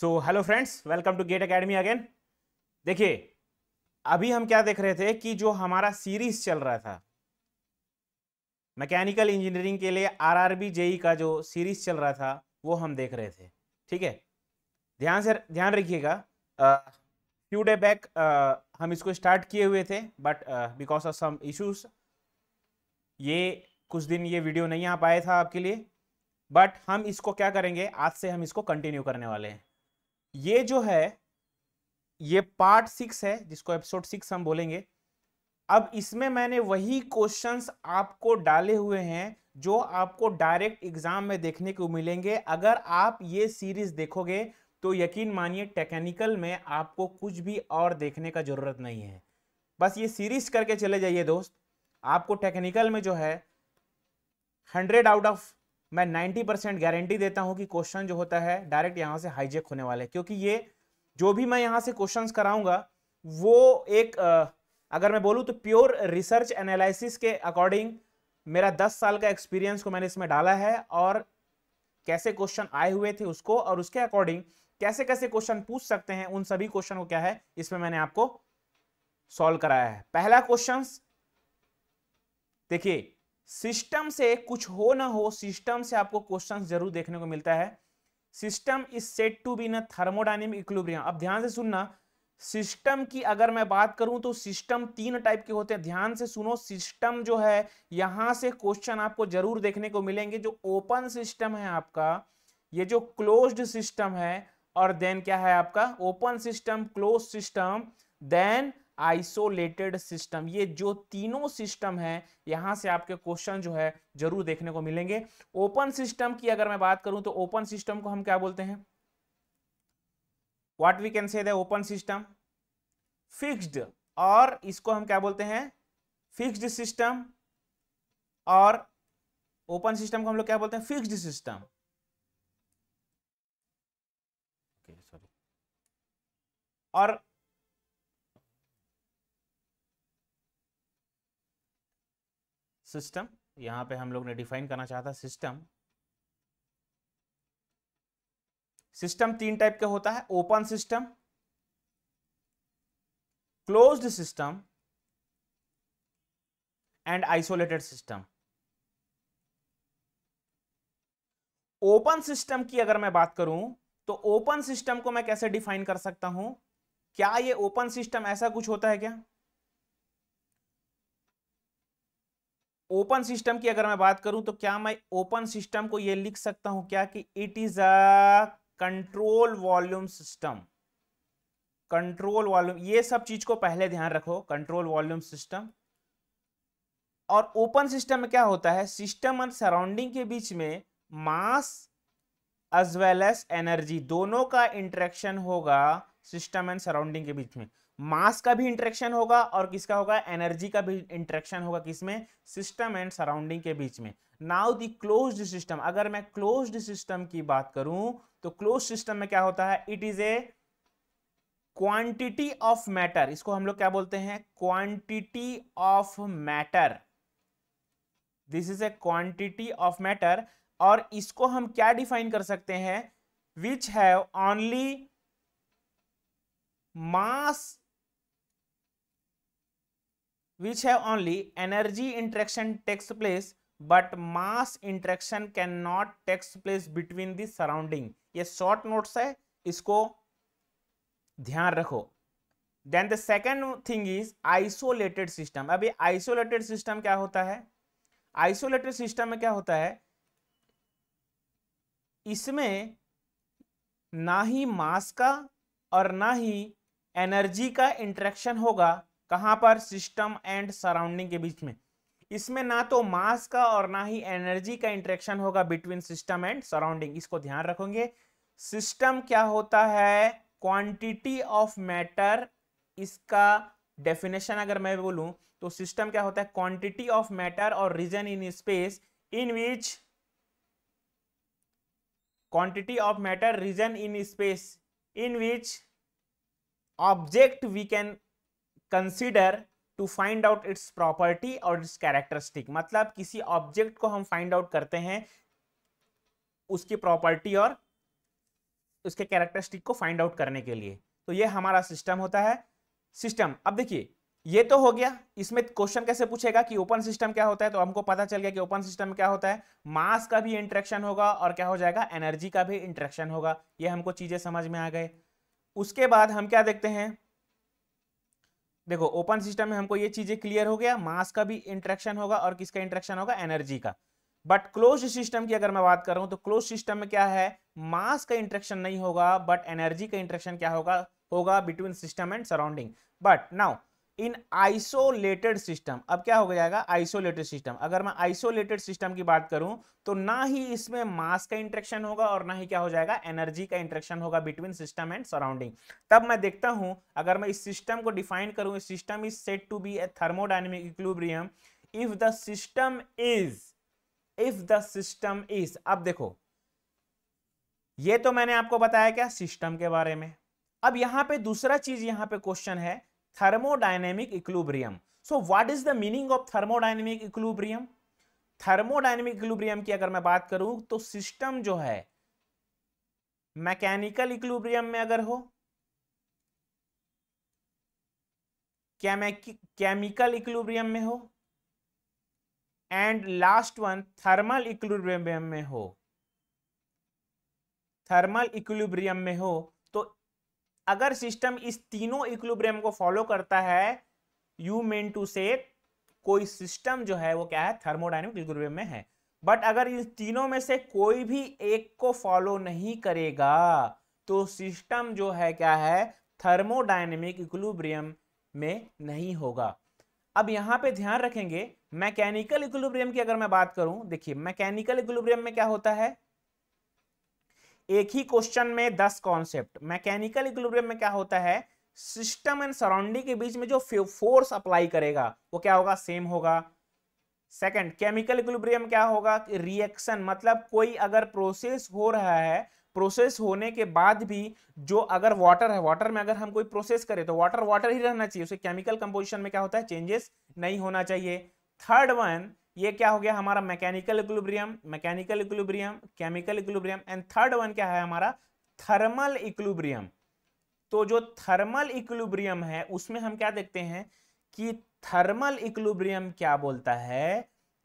So hello friends welcome to GATE academy again देखिए अभी हम क्या देख रहे थे कि जो हमारा सीरीज चल रहा था मैकेनिकल इंजीनियरिंग के लिए आरआरबी जेई e का जो सीरीज चल रहा था वो हम देख रहे थे ठीक है ध्यान से ध्यान रखिएगा फ्यू डे बैक हम इसको स्टार्ट किए हुए थे but because of some issues ये कुछ दिन ये वीडियो नहीं आ पाया था आपके लिए बट हम इसको क्या करेंगे आज से हम इसको कंटिन्यू करने वाले हैं ये जो है ये पार्ट सिक्स है जिसको एपिसोड सिक्स हम बोलेंगे अब इसमें मैंने वही क्वेश्चंस आपको डाले हुए हैं जो आपको डायरेक्ट एग्जाम में देखने को मिलेंगे अगर आप ये सीरीज देखोगे तो यकीन मानिए टेक्निकल में आपको कुछ भी और देखने का ज़रूरत नहीं है बस ये सीरीज करके चले जाइए दोस्त आपको टेक्निकल में जो है हंड्रेड आउट ऑफ मैं 90 परसेंट गारंटी देता हूं कि क्वेश्चन जो होता है डायरेक्ट यहां से हाईजेक होने वाले क्योंकि ये जो भी मैं यहां से क्वेश्चंस कराऊंगा वो एक अगर मैं बोलूं तो प्योर रिसर्च एनालिसिस के अकॉर्डिंग मेरा दस साल का एक्सपीरियंस को मैंने इसमें डाला है और कैसे क्वेश्चन आए हुए थे उसको और उसके अकॉर्डिंग कैसे कैसे क्वेश्चन पूछ सकते हैं उन सभी क्वेश्चन को क्या है इसमें मैंने आपको सॉल्व कराया है पहला क्वेश्चन देखिए सिस्टम से कुछ हो ना हो सिस्टम से आपको क्वेश्चन जरूर देखने को मिलता है system is set to be न थर्मोडाइनमिक इक्विलिब्रियम अब ध्यान से सुनना सिस्टम की अगर मैं बात करूं तो सिस्टम तीन टाइप के होते हैं ध्यान से सुनो सिस्टम जो है यहां से क्वेश्चन आपको जरूर देखने को मिलेंगे जो ओपन सिस्टम है आपका ये जो क्लोज्ड सिस्टम है और देन क्या है आपका open system close system then isolated system ये जो तीनों सिस्टम है यहां से आपके क्वेश्चन जो है जरूर देखने को मिलेंगे ओपन सिस्टम की अगर मैं बात करूं तो ओपन सिस्टम को हम क्या बोलते हैं what we can say the open system fixed और इसको हम क्या बोलते हैं फिक्स्ड सिस्टम और ओपन सिस्टम को हम लोग क्या बोलते हैं फिक्स्ड सिस्टम और सिस्टम यहां पे हम लोग ने डिफाइन करना चाहता सिस्टम सिस्टम तीन टाइप का होता है open system closed system and isolated system open system की अगर मैं बात करूं तो ओपन सिस्टम को मैं कैसे डिफाइन कर सकता हूं क्या ये ओपन सिस्टम ऐसा कुछ होता है क्या ओपन सिस्टम की अगर मैं बात करूं तो क्या मैं ओपन सिस्टम को यह लिख सकता हूं क्या कि it is a control volume system control volume ये सब चीज को पहले ध्यान रखो कंट्रोल वॉल्यूम सिस्टम और ओपन सिस्टम में क्या होता है सिस्टम और सराउंडिंग के बीच में mass as well as energy दोनों का इंटरेक्शन होगा सिस्टम एंड सराउंडिंग के बीच में मास का भी इंट्रेक्शन होगा और किसका होगा एनर्जी का भी इंट्रेक्शन होगा किसमें सिस्टम एंड सराउंडिंग के बीच में नाउ दी क्लोज्ड सिस्टम अगर मैं क्लोज्ड सिस्टम की बात करूं तो क्लोज सिस्टम में क्या होता है it is a quantity of matter इसको हम लोग क्या बोलते हैं quantity of matter this is a quantity of matter और इसको हम क्या डिफाइन कर सकते हैं which have only mass which have only energy interaction takes place but mass interaction cannot takes place between the surrounding ये short notes है इसको ध्यान रखो then the second thing is isolated system अब ये आइसोलेटेड सिस्टम क्या होता है आइसोलेटेड सिस्टम में क्या होता है इसमें ना ही मास का और ना ही एनर्जी का इंट्रैक्शन होगा कहां पर सिस्टम एंड सराउंडिंग के बीच में इसमें ना तो मास का और ना ही एनर्जी का इंट्रेक्शन होगा बिटवीन सिस्टम एंड सराउंडिंग इसको ध्यान रखोगे सिस्टम क्या होता है क्वांटिटी ऑफ मैटर इसका डेफिनेशन अगर मैं बोलूं तो सिस्टम क्या होता है क्वांटिटी ऑफ मैटर और region in space in which quantity of matter region in space in which object we can consider to find out its property और इट्स कैरेक्टरिस्टिक मतलब किसी ऑब्जेक्ट को हम फाइंड आउट करते हैं उसकी प्रॉपर्टी और उसके कैरेक्टरिस्टिक को फाइंड आउट करने के लिए तो ये हमारा सिस्टम होता है सिस्टम अब देखिए ये तो हो गया इसमें क्वेश्चन कैसे पूछेगा कि ओपन सिस्टम क्या होता है तो हमको पता चल गया कि ओपन सिस्टम क्या होता है मास का भी इंट्रेक्शन होगा और क्या हो जाएगा एनर्जी का भी इंट्रैक्शन होगा ये हमको चीजें समझ में आ गए उसके बाद हम क्या देखते हैं देखो ओपन सिस्टम में हमको ये चीजें क्लियर हो गया मास का भी इंट्रेक्शन होगा और किसका इंट्रेक्शन होगा एनर्जी का बट क्लोज सिस्टम की अगर मैं बात कर रहा तो क्लोज सिस्टम में क्या है मास का इंट्रेक्शन नहीं होगा बट एनर्जी का इंट्रेक्शन क्या होगा होगा between system and surrounding but now in isolated system अब क्या हो जाएगा आइसोलेटेड सिस्टम अगर मैं आइसोलेटेड सिस्टम की बात करूं तो ना ही इसमें मास का इंट्रेक्शन होगा और ना ही क्या हो जाएगा एनर्जी का इंट्रेक्शन होगा बिटवीन सिस्टम एंड सराउंडिंग तब मैं देखता हूं अगर मैं इस सिस्टम को डिफाइन करूं system is set to be a thermodynamic equilibrium if the system is if the system is अब देखो ये तो मैंने आपको बताया क्या सिस्टम के बारे में अब यहां पे दूसरा चीज यहां पे क्वेश्चन है thermodynamic equilibrium so what is the meaning of thermodynamic equilibrium thermodynamic equilibrium की अगर मैं बात करूं तो सिस्टम जो है मैकेनिकल इक्विलिब्रियम में अगर हो केमिकल इक्विलिब्रियम में हो and last one thermal equilibrium में हो थर्मल इक्विलिब्रियम में हो अगर सिस्टम इस तीनों इक्लुब्रियम को फॉलो करता है यू मीन टू से कोई सिस्टम जो है वो क्या है थर्मोडाइनमिक इक्लोब्रियम में है बट अगर इन तीनों में से कोई भी एक को फॉलो नहीं करेगा तो सिस्टम जो है क्या है थर्मोडाइनमिक इक्लुब्रियम में नहीं होगा अब यहां पे ध्यान रखेंगे मैकेनिकल इक्लुब्रियम की अगर मैं बात करूं देखिए मैकेनिकल इक्लुब्रियम में क्या होता है एक ही क्वेश्चन में दस कॉन्सेप्ट मैकेनिकल इक्विलिब्रियम में क्या होता है सिस्टम एंड सराउंडिंग के बीच में जो फोर्स अप्लाई करेगा वो क्या होगा सेम होगा सेकंड केमिकल इक्विलिब्रियम क्या होगा रिएक्शन मतलब कोई अगर प्रोसेस हो रहा है प्रोसेस होने के बाद भी जो अगर वाटर है वाटर में अगर हम कोई प्रोसेस करें तो वाटर वाटर ही रहना चाहिए उसे केमिकल कंपोजिशन में क्या होता है चेंजेस नहीं होना चाहिए थर्ड वन ये क्या हो गया हमारा mechanical equilibrium mechanical equilibrium chemical equilibrium and third one क्या है हमारा थर्मल इक्लुब्रियम तो जो थर्मल इक्लुब्रियम है उसमें हम क्या देखते हैं कि थर्मल इक्लुब्रियम क्या बोलता है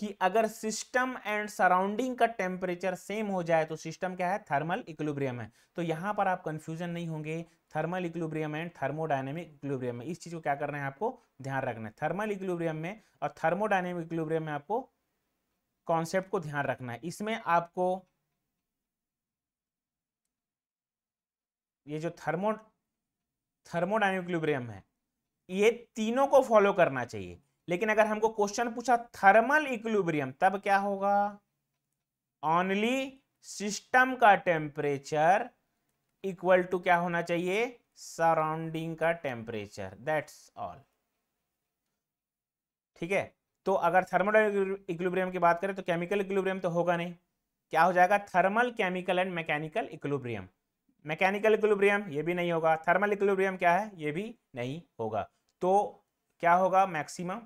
कि अगर सिस्टम एंड सराउंडिंग का टेम्परेचर सेम हो जाए तो सिस्टम क्या है थर्मल इक्विलिब्रियम है तो यहां पर आप कंफ्यूजन नहीं होंगे thermal equilibrium and thermodynamic equilibrium में इस चीज़ को क्या करना है आपको ध्यान रखना है थर्मल इक्विलिब्रियम में और थर्मोडाइनेमिक इक्विलिब्रियम में आपको कॉन्सेप्ट को ध्यान रखना है इसमें आपको ये जो थर्मो थर्मोडायनेमिक इक्विलिब्रियम है ये तीनों को फॉलो करना चाहिए लेकिन अगर हमको क्वेश्चन पूछा थर्मल इक्विलिब्रियम तब क्या होगा ऑनली सिस्टम का टेम्परेचर इक्वल टू क्या होना चाहिए सराउंडिंग का टेम्परेचर दैट्स ऑल ठीक है तो अगर थर्मल इक्विलिब्रियम की बात करें तो केमिकल इक्विलिब्रियम तो होगा नहीं क्या हो जाएगा thermal chemical and mechanical equilibrium mechanical equilibrium ये भी नहीं होगा थर्मल इक्विलिब्रियम क्या है ये भी नहीं होगा तो क्या होगा maximum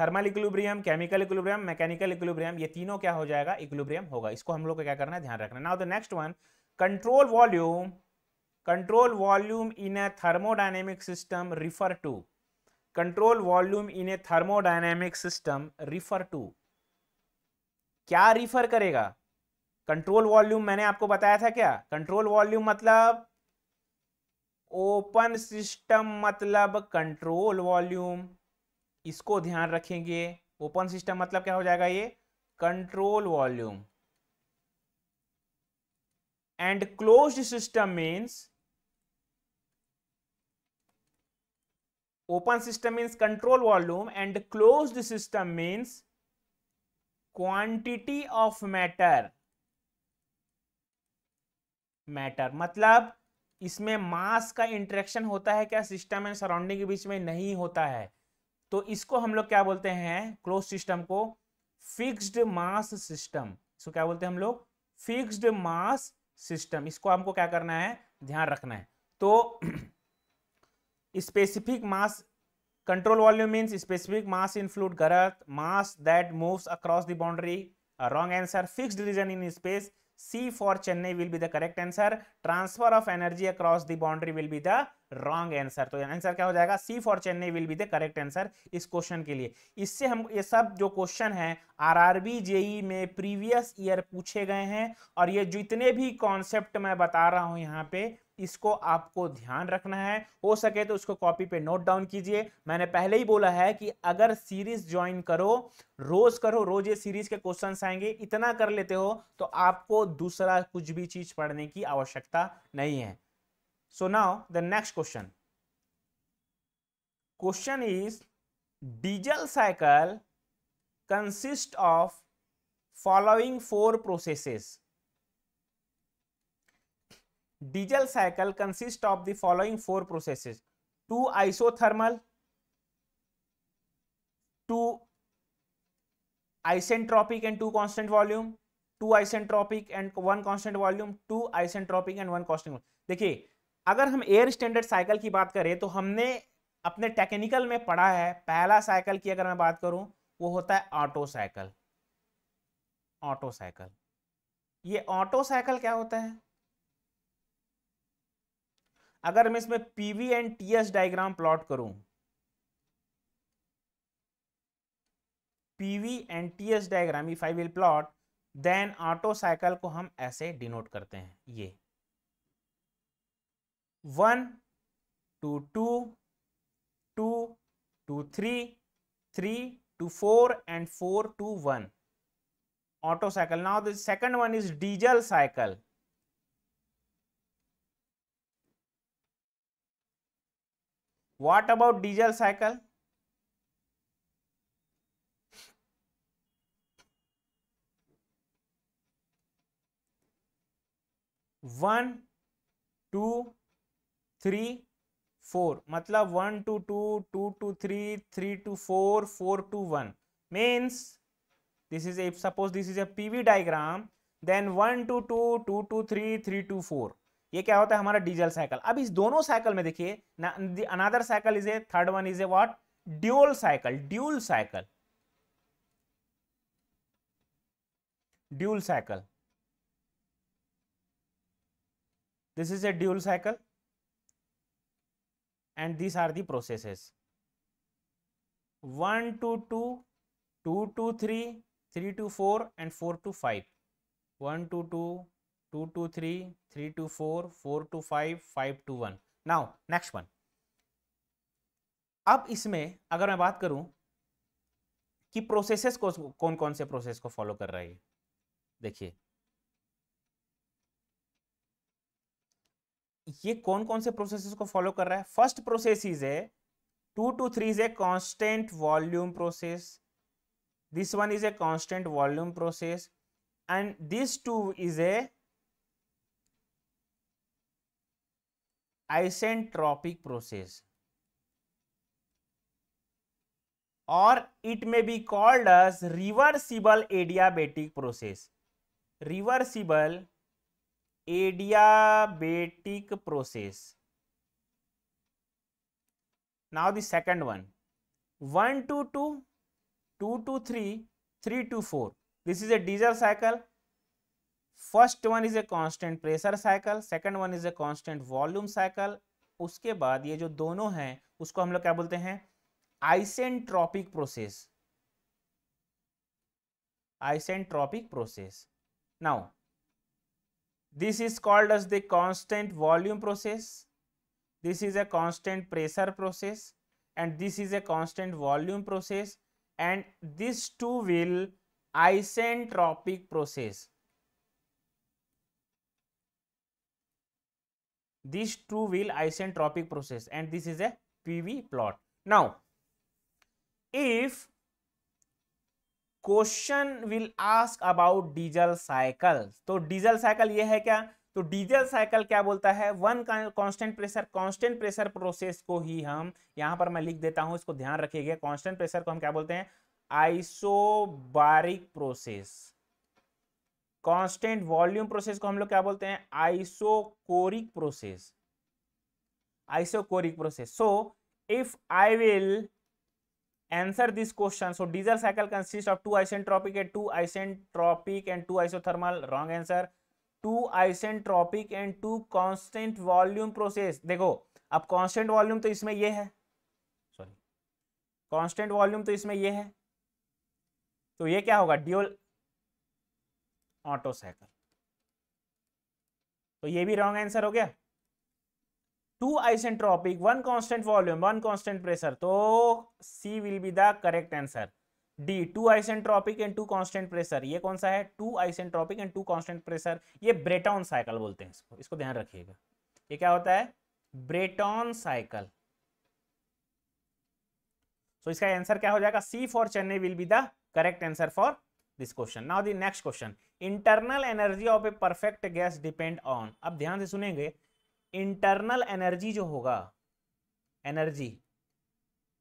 thermal equilibrium chemical equilibrium mechanical equilibrium ये तीनों क्या हो जाएगा इक्विलिब्रियम होगा इसको हम लोग को क्या करना है ध्यान रखना now the next one control volume control volume in a thermodynamic system refer to control volume in a thermodynamic system refer to क्या रिफर करेगा कंट्रोल वॉल्यूम मैंने आपको बताया था क्या कंट्रोल वॉल्यूम मतलब ओपन सिस्टम मतलब कंट्रोल वॉल्यूम इसको ध्यान रखेंगे ओपन सिस्टम मतलब क्या हो जाएगा ये control volume and close system means open system means control volume and close system means quantity of matter matter मतलब इसमें मास का इंटरेक्शन होता है क्या सिस्टम एंड सराउंडिंग के बीच में नहीं होता है तो इसको हम लोग क्या बोलते हैं क्लोज सिस्टम को फिक्स्ड मास सिस्टम इसको क्या बोलते हैं हम लोग फिक्स्ड मास सिस्टम इसको हमको क्या करना है ध्यान रखना है तो specific mass control volume means specific mass in fluid girth mass that moves across the boundary a wrong answer fixed region C for Chennai will be the correct answer transfer of energy across the boundary will be the wrong answer तो answer क्या हो जाएगा C for Chennai will be the correct answer इस question के लिए इससे हम ये सब जो क्वेश्चन है आर आरआरबी जेई में प्रीवियस ईयर पूछे गए हैं और ये जितने भी कॉन्सेप्ट मैं बता रहा हूं यहाँ पे इसको आपको ध्यान रखना है हो सके तो उसको कॉपी पे नोट डाउन कीजिए मैंने पहले ही बोला है कि अगर सीरीज ज्वाइन करो रोज करो रोज ये सीरीज के क्वेश्चन आएंगे इतना कर लेते हो तो आपको दूसरा कुछ भी चीज पढ़ने की आवश्यकता नहीं है so now the next question question is diesel cycle consist of following four processes diesel cycle consist of the following four processes two isothermal two isentropic and two constant volume two isentropic and one constant volume two isentropic and one constant volume देखिए अगर हम air standard cycle की बात करें तो हमने अपने technical में पढ़ा है पहला साइकिल की अगर मैं बात करूं वो होता है ऑटो साइकिल ऑटो साइकिल ये ऑटो साइकिल क्या होता है अगर मैं इसमें PV and TS diagram plot करूं PV and TS diagram if I will plot then auto cycle को हम ऐसे डिनोट करते हैं ये one two two two two three three two four and four two one auto cycle now the second one is diesel cycle What about diesel cycle? One, two, three, four मतलब one two two two two three three two four four two one means this is if suppose this is a PV diagram then one two two two two three three two four ये क्या होता है हमारा diesel cycle अब इस दोनों cycle में देखिए another cycle is a third one is a what dual cycle dual cycle dual cycle this is a dual cycle and this are the processes one two two two two three three two four and four two five one two two two two three three two four four two five five two one now next one अब इसमें अगर मैं बात करूं कि processes को कौन कौन से प्रोसेस को फॉलो कर रहा है देखिए ये कौन कौन से प्रोसेसेस को फॉलो कर रहा है first process is a two two three is a constant volume process this one is a constant volume process and this two is a isentropic process or it may be called as reversible adiabatic process reversible adiabatic process now the second one 1 to 2 2 to 3 3 to 4 this is a diesel cycle first one is a constant pressure cycle second one is a constant volume cycle उसके बाद ये जो दोनों हैं उसको हम लोग क्या बोलते हैं isentropic process isentropic process now this is called as the constant volume process this is a constant pressure process and this is a constant volume process and this two will isentropic process these two will isentropic process and this is a PV plot. Now, if question will ask about diesel cycle तो diesel cycle ये है क्या तो diesel cycle क्या बोलता है one constant pressure constant pressure process को ही हम यहां पर मैं लिख देता हूं इसको ध्यान रखिएगा कांस्टेंट प्रेशर को हम क्या बोलते हैं isobaric process constant volume process को हम लोग क्या बोलते हैं isochoric process isochoric process so if I will answer this question so diesel cycle consist of two isentropic and two isentropic and two isothermal wrong answer two isentropic and two constant volume process देखो अब constant volume तो इसमें यह है sorry constant volume तो इसमें यह है तो यह क्या होगा ड्यूल ऑटो ऑटोसाइकिल तो ये भी रॉन्ग आंसर हो गया two isentropic one constant volume one constant pressure तो C will be the correct answer D two isentropic and two constant pressure ये कौन सा है two isentropic and two constant pressure ये ब्रेटॉन साइकिल बोलते हैं इसको इसको ध्यान रखिएगा ये क्या होता है ब्रेटॉन साइकिल सो तो इसका आंसर क्या हो जाएगा C for Chennai will be the correct answer for this question now the next question internal energy of a perfect gas depend on अब ध्यान से सुनेंगे इंटरनल एनर्जी जो होगा एनर्जी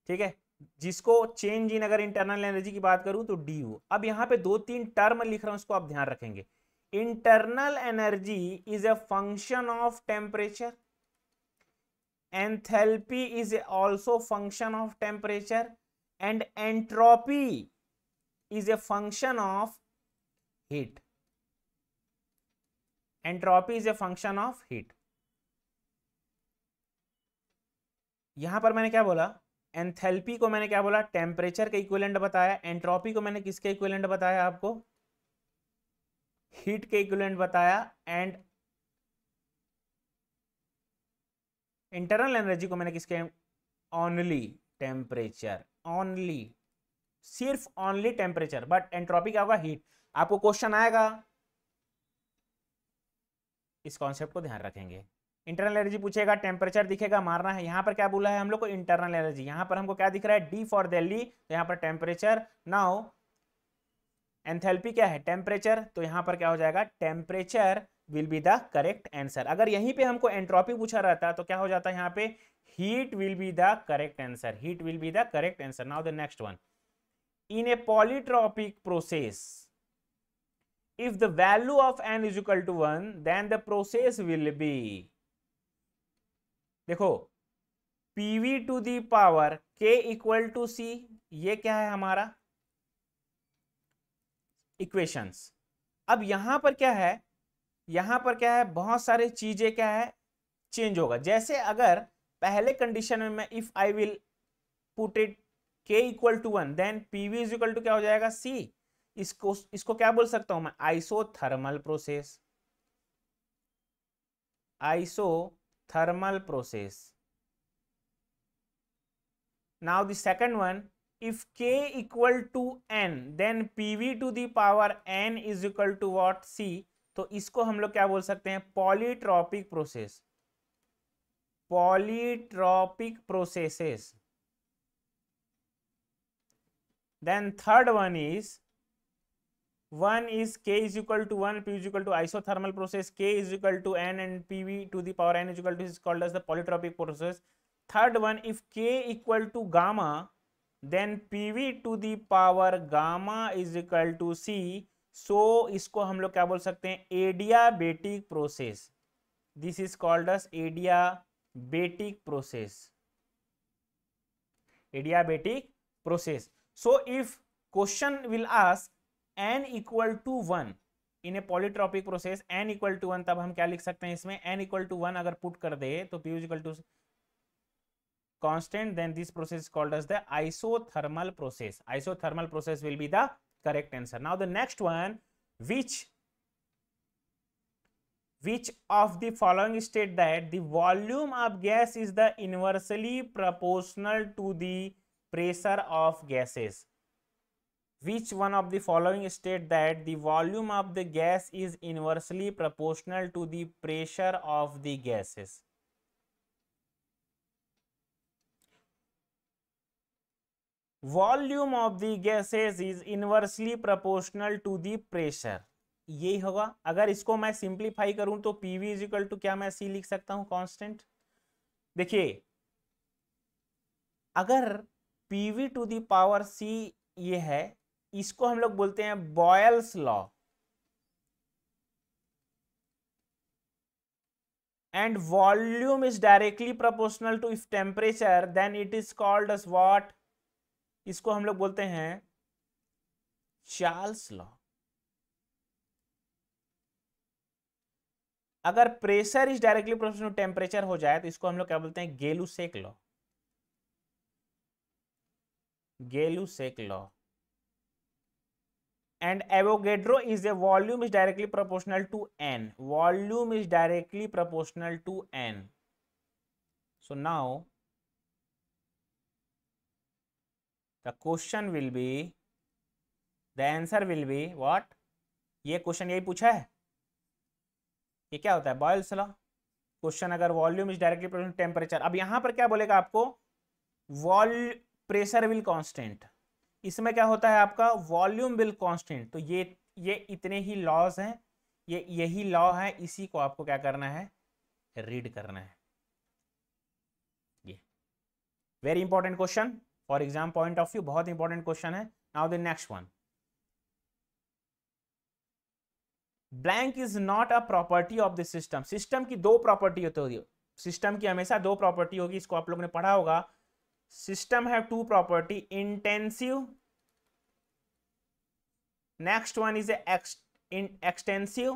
ठीक है जिसको चेंज इन अगर इंटरनल एनर्जी की बात करूं तो डी यू अब यहां पे दो तीन टर्म लिख रहा हूं उसको आप ध्यान रखेंगे internal energy is a function of temperature enthalpy is also function of temperature and entropy is a function of heat entropy is a function of heat यहां पर मैंने क्या बोला एंथेल्पी को मैंने क्या बोला टेम्परेचर का इक्विलेंट बताया एंट्रोपी को मैंने किसके इक्विलेंट बताया आपको हीट के इक्विलेंट बताया एंड इंटरनल एनर्जी को मैंने किसके ओनली टेम्परेचर ओनली सिर्फ ऑनली टेम्परेचर बट एंट्रोपी क्या होगा हीट आपको क्वेश्चन आएगा इस कॉन्सेप्ट को ध्यान रखेंगे इंटरनल एनर्जी पूछेगा टेम्परेचर दिखेगा मारना है यहां पर क्या बोला है हम लोग को इंटरनल एनर्जी यहां पर हमको क्या दिख रहा है डी फॉर दिल्ली तो यहां पर टेम्परेचर नाउ एंथेल्पी क्या है टेम्परेचर तो यहां पर क्या हो जाएगा temperature will be the correct answer अगर यहीं पे हमको एंट्रोपी पूछा रहता तो क्या हो जाता है यहां पे heat will be the correct answer heat will be the correct answer now the next one in a polytropic process if the value of n is equal to 1 then the process will be देखो pv to the power k equal to c ये क्या है हमारा equations अब यहां पर क्या है यहां पर क्या है बहुत सारे चीजें क्या है चेंज होगा जैसे अगर पहले कंडीशन में if I will put it k equal to one then P V is equal to क्या हो जाएगा c इसको इसको क्या बोल सकता हूं मैं isothermal process isothermal process now the second one if k equal to n देन pv to the power n is equal to what c तो इसको हम लोग क्या बोल सकते हैं polytropic process polytropic processes then third one is one is k is equal to 1 p is equal to isothermal process k is equal to n and pv to the power n is equal to is called as the polytropic process third one if k equal to gamma then pv to the power gamma is equal to c so so, इसको हम लोग क्या बोल सकते हैं adiabatic process this is called as adiabatic process adiabatic process so if question will ask n equal to one in a polytropic process N equal to one तब हम क्या लिख सकते हैं इसमें एन इक्वल टू वन अगर put कर दे तो P equal to constant then this process called as the isothermal process isothermal process will be the correct answer now the next one which which of the following state that the volume of gas is the inversely proportional to the pressure of gases which one of the following state that the volume of the gas is inversely proportional to the pressure of the gases volume of the gases is inversely proportional to the pressure यही होगा अगर इसको मैं simplify करूं तो PV is equal to क्या मैं सी लिख सकता हूं कॉन्स्टेंट देखिए अगर P V to the power C ये है इसको हम लोग बोलते हैं Boyle's law and volume is directly proportional to if temperature then it is called as what इसको हम लोग बोलते हैं चार्ल्स लॉ अगर pressure is directly proportional to temperature हो जाए तो इसको हम लोग क्या बोलते हैं Gay Lussac law Gay Lussac law and Avogadro is a volume is directly proportional to N volume is directly proportional to N so now the question will be the answer will be what ये क्वेश्चन यही पूछा है ये क्या होता है Boyle's law question अगर volume is directly proportional temperature अब यहां पर क्या बोलेगा आपको वॉल्यू प्रेशर विल कांस्टेंट इसमें क्या होता है आपका वॉल्यूम विल कांस्टेंट तो ये ये इतने ही लॉज हैं ये यही लॉ है इसी को आपको क्या करना है रीड करना है ये very important question for exam point of view बहुत इंपॉर्टेंट क्वेश्चन है now the next one blank is not a property of the system system की दो प्रॉपर्टी होती होगी सिस्टम की हमेशा दो प्रॉपर्टी होगी इसको आप लोगों ने पढ़ा होगा system have two property intensive next one is extensive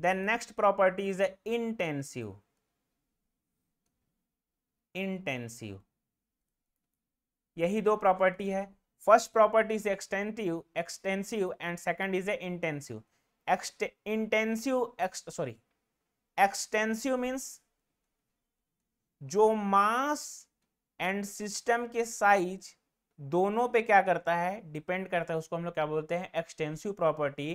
then next property is intensive intensive यही दो प्रॉपर्टी है first property is extensive extensive and second is a intensive ext intensive ex sorry extensive means जो mass and system के size दोनों पे क्या करता है डिपेंड करता है उसको हम लोग क्या बोलते हैं extensive property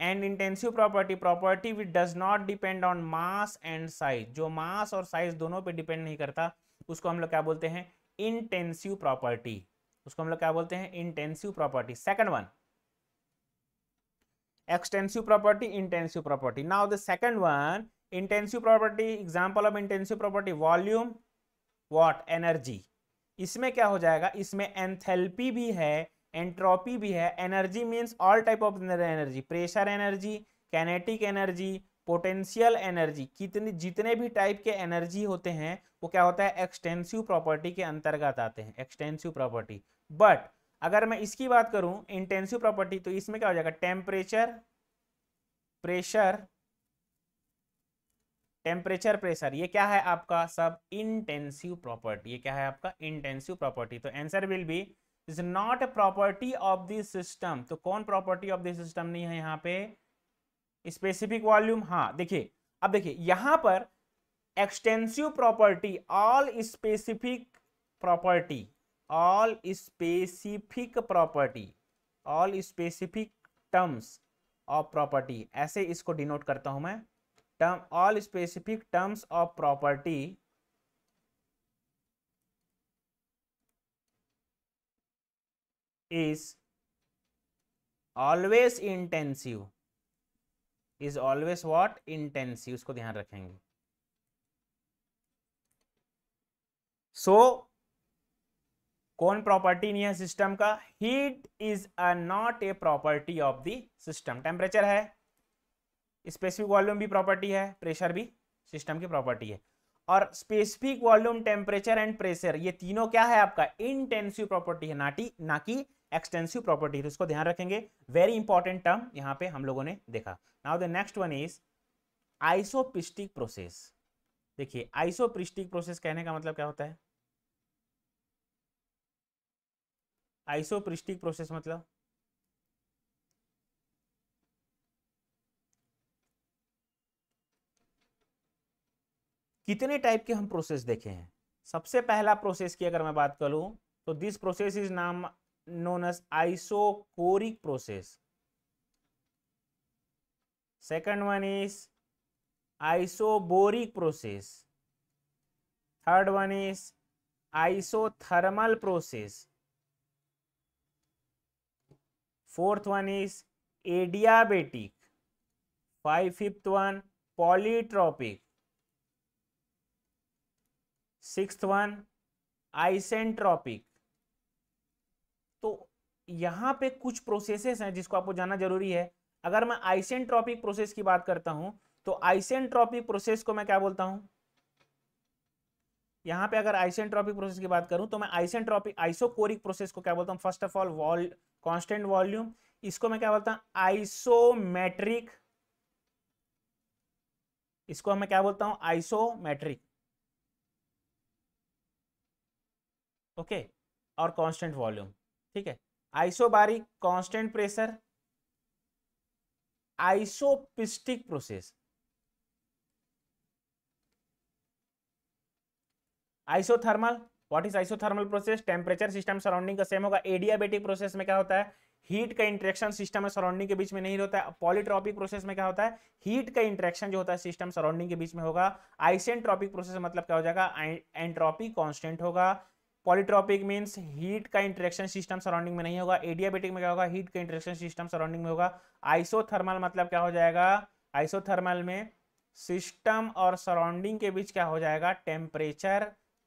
and intensive property property which does not depend on mass and size जो मास और साइज दोनों पे डिपेंड नहीं करता उसको हम लोग क्या बोलते हैं इंटेंसिव प्रॉपर्टी उसको हम लोग क्या बोलते हैं intensive property second one extensive property intensive property now the second one intensive property example of intensive property volume what energy इसमें क्या हो जाएगा इसमें एंथेल्पी भी है एंट्रोपी भी है energy means all type of energy pressure energy kinetic energy potential energy कितने जितने भी टाइप के एनर्जी होते हैं वो क्या होता है एक्सटेंसिव प्रॉपर्टी के अंतर्गत आते हैं एक्सटेंसिव प्रॉपर्टी बट अगर मैं इसकी बात करूं इंटेंसिव प्रॉपर्टी तो इसमें क्या हो जाएगा टेम्परेचर प्रेशर टेम्परेचर प्रेशर ये क्या है आपका सब इंटेंसिव प्रॉपर्टी ये क्या है आपका इंटेंसिव प्रॉपर्टी तो answer will be is not a property of this system तो कौन प्रॉपर्टी ऑफ दिस सिस्टम नहीं है यहाँ पे स्पेसिफिक वॉल्यूम हाँ देखिए अब देखिए यहाँ पर extensive property all specific property all specific property all specific terms of property ऐसे इसको डिनोट करता हूं मैं term all specific terms of property is always intensive is always what intensive उसको ध्यान रखेंगे सो so, कौन प्रॉपर्टी नहीं है सिस्टम का heat is a not a property of the system temperature है स्पेसिफिक वॉल्यूम भी प्रॉपर्टी है प्रेशर भी सिस्टम की प्रॉपर्टी है और specific volume temperature and pressure ये तीनों क्या है आपका इंटेंसिव प्रॉपर्टी है नाटी ना कि एक्सटेंसिव प्रॉपर्टी है तो ध्यान रखेंगे वेरी इंपॉर्टेंट टर्म यहाँ पे हम लोगों ने देखा now the next one is isopiestic process देखिए आइसोपिस्टिक प्रोसेस कहने का मतलब क्या होता है आइसोपिस्टिक प्रोसेस मतलब कितने टाइप के हम प्रोसेस देखे हैं सबसे पहला प्रोसेस की अगर मैं बात करूं तो दिस प्रोसेस इज नाम known as isochoric process second one is isobaric process third one is isothermal process fourth one is adiabatic five fifth one polytropic six one isentropic तो यहां पे कुछ प्रोसेसेस हैं जिसको आपको जानना जरूरी है अगर मैं आइसेंट्रॉपिक प्रोसेस की बात करता हूं तो आइसेंट्रॉपिक प्रोसेस को मैं क्या बोलता हूं यहां पे अगर आइसेंट्रॉपिक प्रोसेस की बात करूं तो मैं आइसेंट्रॉपिक आइसोकोरिक प्रोसेस को क्या बोलता हूँ first of all wall constant volume इसको मैं क्या बोलता हूं आइसोमेट्रिक इसको मैं क्या बोलता हूं आइसोमेट्रिक ओके और कांस्टेंट वॉल्यूम ठीक है isobaric constant pressure isopiestic process isothermal what is isothermal process temperature system surrounding का सेम होगा एडियाबेटिक प्रोसेस में क्या होता है हीट का इंट्रेक्शन सिस्टम और सराउंडिंग के बीच में नहीं होता है पॉलीट्रॉपिक प्रोसेस में क्या होता है हीट का इंट्रेक्शन जो होता है सिस्टम सराउंडिंग के बीच में होगा आइसेंट्रॉपिक प्रोसेस मतलब क्या हो जाएगा एंट्रॉपी कॉन्स्टेंट होगा पॉलीट्रॉपिक मीन्स हीट का इंटरेक्शन सिस्टम सराउंडिंग में नहीं होगा एडियाबेटिक में क्या होगा हीट का इंटरेक्शन सिस्टम सराउंडिंग में होगा आइसोथर्मल मतलब क्या हो जाएगा आइसोथर्मल में सिस्टम और सराउंडिंग के बीच क्या हो जाएगा टेम्परेचर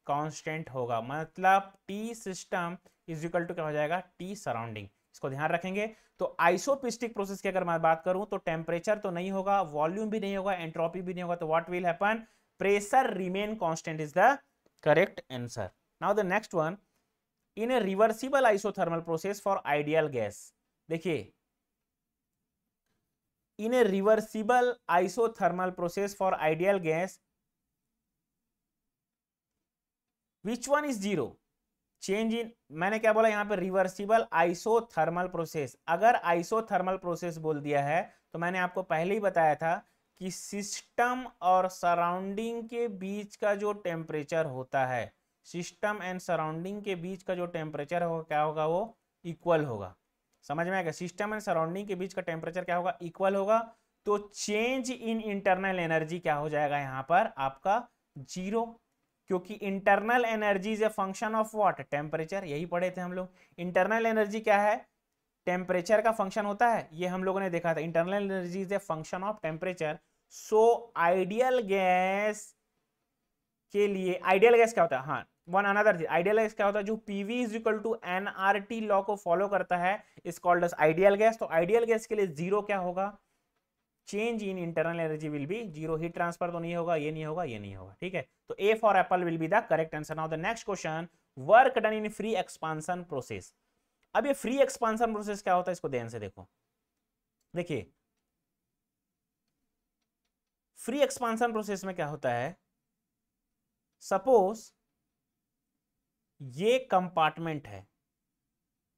कांस्टेंट होगा मतलब T system is equal to क्या हो जाएगा टी सराउंडिंग इसको ध्यान रखेंगे तो आइसोपिस्टिक प्रोसेस की अगर मैं बात करूं तो टेम्परेचर तो नहीं होगा वॉल्यूम भी नहीं होगा एंट्रोपी भी नहीं होगा तो what will happen pressure remain constant is the correct answer now the next one in a reversible isothermal process for ideal gas देखिए in a reversible isothermal process for ideal gas which one is zero change in मैंने क्या बोला यहां पे reversible isothermal process अगर isothermal process बोल दिया है तो मैंने आपको पहले ही बताया था कि सिस्टम और सराउंडिंग के बीच का जो टेम्परेचर होता है सिस्टम एंड सराउंडिंग के बीच का जो टेम्परेचर होगा क्या होगा वो इक्वल होगा समझ में आएगा सिस्टम एंड सराउंडिंग के बीच का टेम्परेचर क्या होगा इक्वल होगा तो चेंज इन इंटरनल एनर्जी क्या हो जाएगा यहाँ पर आपका जीरो क्योंकि internal energy is a function of what temperature यही पढ़े थे हम लोग इंटरनल एनर्जी क्या है टेम्परेचर का फंक्शन होता है ये हम लोगों ने देखा था internal energy is a function of temperature so ideal gas के लिए आइडियल गैस क्या होता है हाँ वन अनदर चीज आइडियल गैस क्या होता है जो PV is equal to N R T law को फॉलो करता है is called as ideal gas तो आइडियल गैस के लिए जीरो क्या होगा change in internal energy will be zero heat transfer तो नहीं होगा ये नहीं होगा ये नहीं होगा ठीक है तो A for apple will be the correct answer now the next question work done in free expansion process अब ये फ्री एक्सपांसन प्रोसेस क्या होता है इसको ध्यान से देखो देखिए फ्री एक्सपांसन प्रोसेस में क्या होता है सपोज ये कंपार्टमेंट है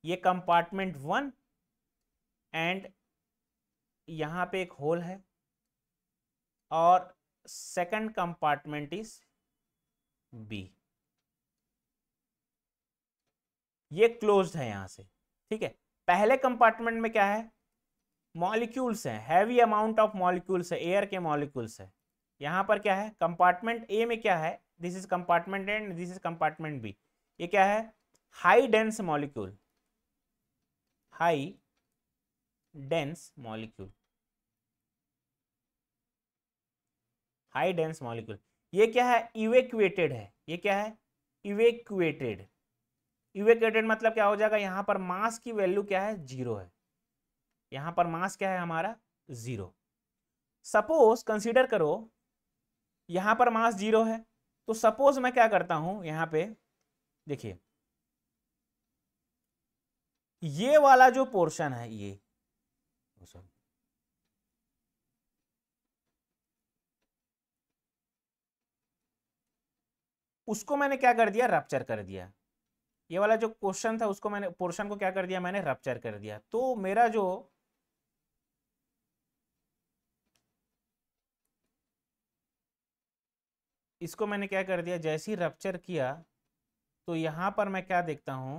ये कंपार्टमेंट वन एंड यहां पे एक होल है और सेकंड कंपार्टमेंट इज बी ये क्लोज्ड है यहां से ठीक है पहले कंपार्टमेंट में क्या है मॉलिक्यूल्स हैं हैवी अमाउंट ऑफ मॉलिक्यूल्स है एयर के मॉलिक्यूल्स है यहां पर क्या है कंपार्टमेंट ए में क्या है this is compartment and this is compartment B ये क्या है high dense molecule high dense molecule high dense molecule ये क्या है इवेक्युएटेड है ये क्या है इवेक्युएटेड इवेक्युएटेड मतलब क्या हो जाएगा यहां पर मास की वैल्यू क्या है जीरो है यहां पर मास क्या है हमारा जीरो सपोज कंसीडर करो यहां पर मास जीरो है तो सपोज मैं क्या करता हूं यहां पे देखिए ये वाला जो पोर्शन है ये उसको मैंने क्या कर दिया रप्चर कर दिया ये वाला जो क्वेश्चन था उसको मैंने पोर्शन को क्या कर दिया मैंने रप्चर कर दिया तो मेरा जो इसको मैंने क्या कर दिया जैसे ही रप्चर किया तो यहाँ पर मैं क्या देखता हूँ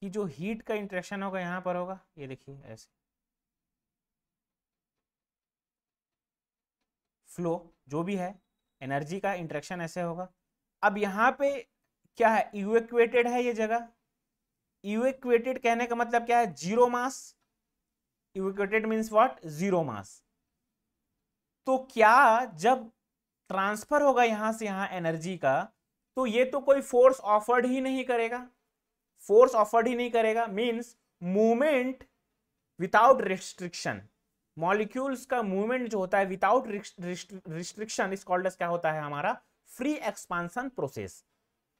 कि जो हीट का इंट्रेक्शन होगा यहाँ पर होगा ये देखिए ऐसे फ्लो जो भी है एनर्जी का इंट्रेक्शन ऐसे होगा अब यहाँ पे क्या है इवेक्वेटेड है ये जगह इवेक्वेटेड कहने का मतलब क्या है zero mass evacuated means what zero mass तो क्या जब ट्रांसफर होगा यहां से यहां एनर्जी का तो ये तो कोई फोर्स ऑफर्ड ही नहीं करेगा फोर्स ऑफर्ड ही नहीं करेगा means movement without restriction molecules का मूवमेंट जो होता है विदाउट रिस्ट्रिक्शन इस कॉल्ड क्या होता है हमारा free expansion process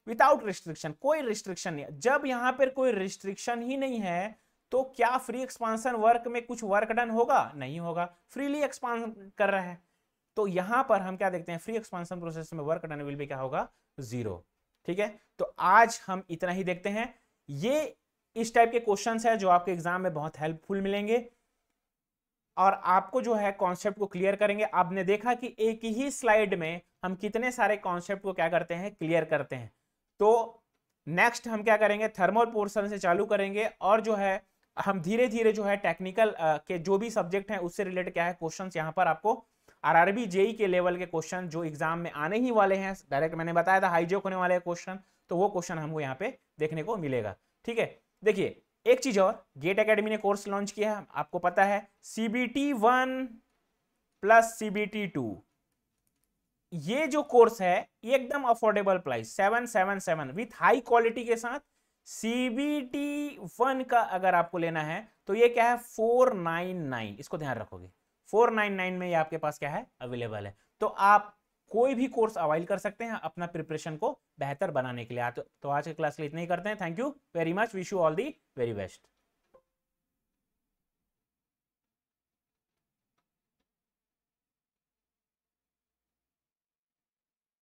without restriction कोई रिस्ट्रिक्शन नहीं जब यहां पर कोई रिस्ट्रिक्शन ही नहीं है तो क्या फ्री एक्सपांसन वर्क में कुछ वर्क डन होगा नहीं होगा फ्रीली एक्सपांस कर रहा है तो यहां पर हम क्या देखते हैं फ्री एक्सपांसन प्रोसेस में वर्क डन विल भी क्या होगा जीरो ठीक है तो आज हम इतना ही देखते हैं ये इस टाइप के क्वेश्चंस हैं जो आपके एग्जाम में बहुत हेल्पफुल मिलेंगे और आपको जो है कॉन्सेप्ट को क्लियर करेंगे आपने देखा कि एक ही स्लाइड में हम कितने सारे कॉन्सेप्ट को क्या करते हैं क्लियर करते हैं तो नेक्स्ट हम क्या करेंगे थर्मल पोर्सन से चालू करेंगे और जो है हम धीरे धीरे जो है टेक्निकल के जो भी सब्जेक्ट हैं उससे रिलेटेड क्या है क्वेश्चंस यहाँ पर आपको आरआरबी जेई e के लेवल के क्वेश्चन जो एग्जाम में आने ही वाले हैं डायरेक्ट मैंने बताया था हाईजेक होने वाले क्वेश्चन तो वो क्वेश्चन हमको यहाँ पे देखने को मिलेगा ठीक है देखिए एक चीज और गेट अकेडमी ने कोर्स लॉन्च किया है आपको पता है CBT one plus CBT two ये जो कोर्स है एकदम affordable price seven seven seven with high quality के साथ सीबीटी वन का अगर आपको लेना है तो ये क्या है फोर नाइन नाइन इसको ध्यान रखोगे 499 में ये आपके पास क्या है अवेलेबल है तो आप कोई भी कोर्स अवाइल कर सकते हैं अपना प्रिपरेशन को बेहतर बनाने के लिए तो आज के क्लास के लिए इतना ही करते हैं thank you very much wish you all the very best